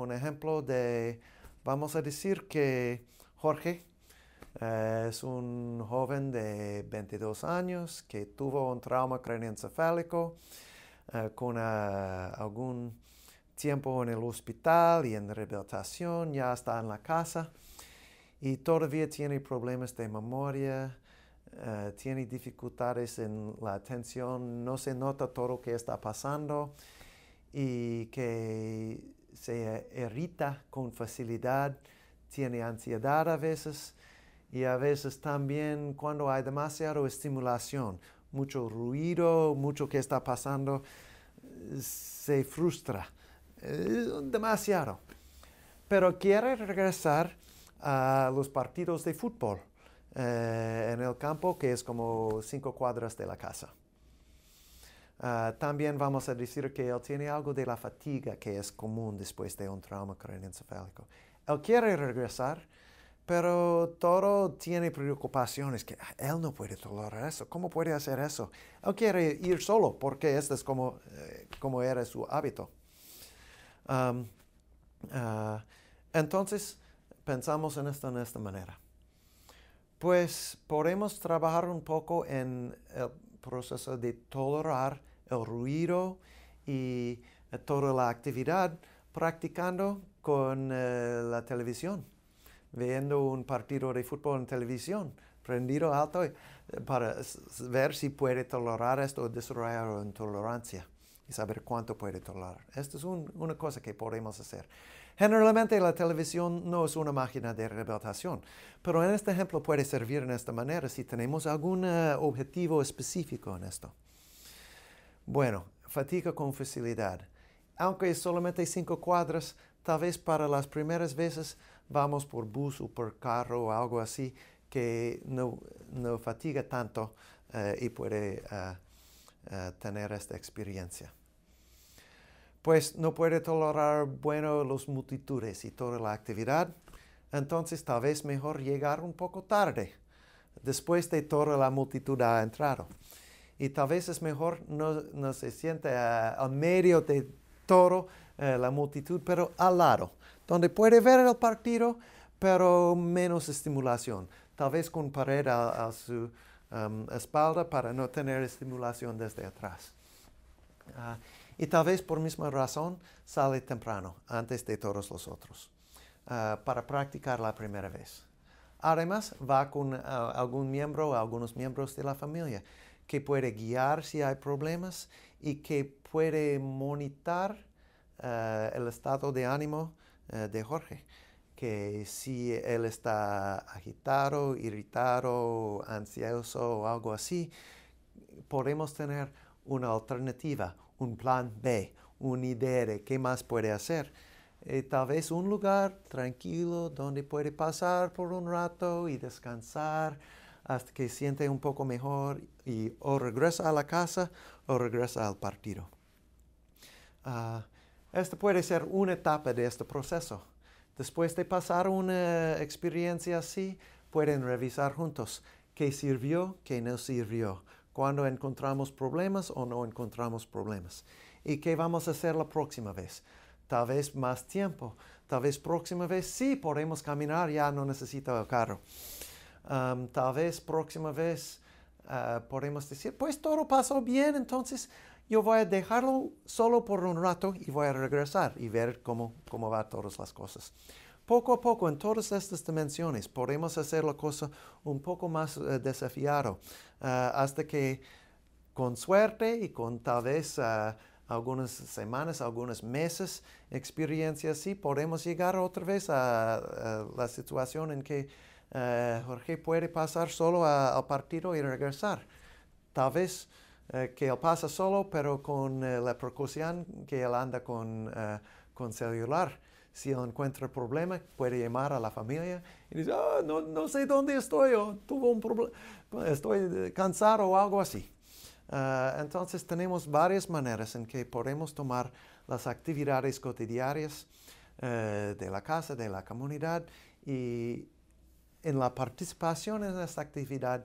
un ejemplo de, vamos a decir que Jorge eh, es un joven de 22 años que tuvo un trauma craneoencefálico eh, con eh, algún tiempo en el hospital y en rehabilitación, ya está en la casa y todavía tiene problemas de memoria, tiene dificultades en la atención, no se nota todo lo que está pasando y que se irrita con facilidad, tiene ansiedad a veces y a veces también cuando hay demasiada estimulación, mucho ruido, mucho que está pasando, se frustra eh, demasiado. Pero quiere regresar a los partidos de fútbol eh, en el campo que es como cinco cuadras de la casa. Ah, también vamos a decir que él tiene algo de la fatiga que es común después de un trauma craneoencefálico. Él quiere regresar, pero todo tiene preocupaciones que ah, él no puede tolerar eso. ¿Cómo puede hacer eso? Él quiere ir solo porque este es como, eh, como era su hábito. Ah, entonces, pensamos en esto de esta manera. Pues podemos trabajar un poco en el proceso de tolerar el ruido y eh, toda la actividad practicando con eh, la televisión, viendo un partido de fútbol en televisión, prendido alto eh, para ver si puede tolerar esto o desarrollar intolerancia y saber cuánto puede tolerar. Esto es una cosa que podemos hacer. Generalmente la televisión no es una máquina de rehabilitación, pero en este ejemplo puede servir en esta manera si tenemos algún eh, objetivo específico en esto. Bueno, fatiga con facilidad. Aunque es solamente cinco cuadras, tal vez para las primeras veces vamos por bus o por carro o algo así que no, no fatiga tanto eh, y puede... Eh, eh, tener esta experiencia. Pues no puede tolerar bueno las multitudes y toda la actividad, entonces tal vez mejor llegar un poco tarde, después de toda la multitud ha entrado. Y tal vez es mejor no, se siente en eh, a medio de todo eh, la multitud, pero al lado, donde puede ver el partido, pero menos estimulación, tal vez con pared a su Um, espalda para no tener estimulación desde atrás. Ah, y tal vez por misma razón sale temprano, antes de todos los otros, ah, para practicar la primera vez. Además, va con ah, algún miembro o algunos miembros de la familia que puede guiar si hay problemas y que puede monitorear el estado de ánimo eh, de Jorge que si él está agitado, irritado, ansioso o algo así, podemos tener una alternativa, un plan B, una idea de qué más puede hacer. Eh, tal vez un lugar tranquilo donde puede pasar por un rato y descansar hasta que siente un poco mejor y o regresa a la casa o regresa al partido. Ah, esta puede ser una etapa de este proceso. Después de pasar una experiencia así, pueden revisar juntos qué sirvió, qué no sirvió, cuando encontramos problemas o no encontramos problemas y qué vamos a hacer la próxima vez. Tal vez más tiempo, tal vez próxima vez sí podemos caminar, ya no necesita el carro. tal vez próxima vez ah, podemos decir, pues todo pasó bien, entonces yo voy a dejarlo solo por un rato y voy a regresar y ver cómo, cómo van todas las cosas. Poco a poco, en todas estas dimensiones, podemos hacer la cosa un poco más eh, desafiado, eh, hasta que con suerte y con tal vez eh, algunas semanas, algunos meses, experiencia así, podemos llegar otra vez a, la situación en que Jorge puede pasar solo a, al partido y regresar. Tal vez eh, que él pasa solo, pero con eh, la percusión que él anda eh, con, celular. Si él encuentra problema, puede llamar a la familia y dice, ah, no, sé dónde estoy, o tuvo un problema, estoy cansado o algo así. entonces tenemos varias maneras en que podemos tomar las actividades cotidianas de la casa, de la comunidad y en la participación en esta actividad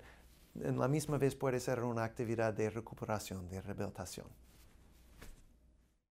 en la misma vez puede ser una actividad de recuperación, de rehabilitación.